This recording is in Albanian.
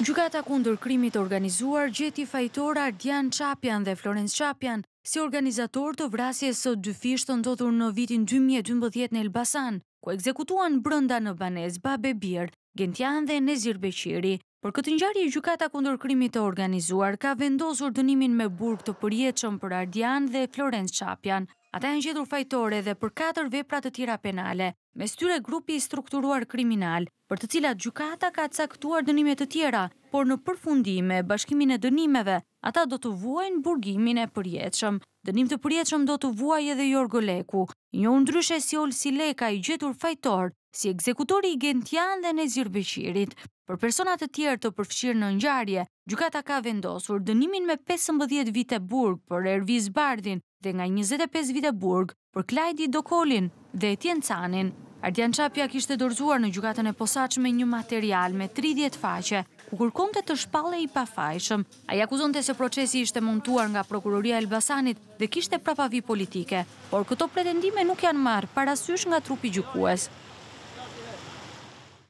Gjukata kundër krimit organizuar, gjeti Fajtor Ardian Qapjan dhe Florence Qapjan, si organizator të vrasje së dyfisht të ndodhur në vitin 2012 në Elbasan, ku ekzekutuan brënda në Banez, Babe Bir, Gentian dhe Nezir Beqiri, Për këtë njarje, gjukata kundër krimit të organizuar ka vendosur dënimin me burg të përjeqëm për Ardian dhe Florence Qapjan. Ata e njëtur fajtore dhe për 4 veprat të tjera penale, me styre grupi strukturuar kriminal, për të cilat gjukata ka caktuar dënimet të tjera, por në përfundime bashkimin e dënimeve, ata do të vuajnë burgimin e përjetëshëm. Dënim të përjetëshëm do të vuaj edhe Jorgo Leku, një ndryshe si olë si Leka i gjetur fajtor, si ekzekutori i Gentian dhe në Zirveqirit. Për personat të tjerë të përfëshirë në njarje, gjukata ka vendosur dënimin me 15 vite burg për Erviz Bardin dhe nga 25 vite burg për Klajdi Dokolin dhe Canin. Ardian Qapja kishte dorzuar në gjukatën e posaq me një material me 30 faqe, ku kërkom të të shpale i pafajshëm. Aja kuzon të se procesi ishte montuar nga Prokuroria Elbasanit dhe kishte prapavi politike, por këto pretendime nuk janë marë parasysh nga trupi gjukues.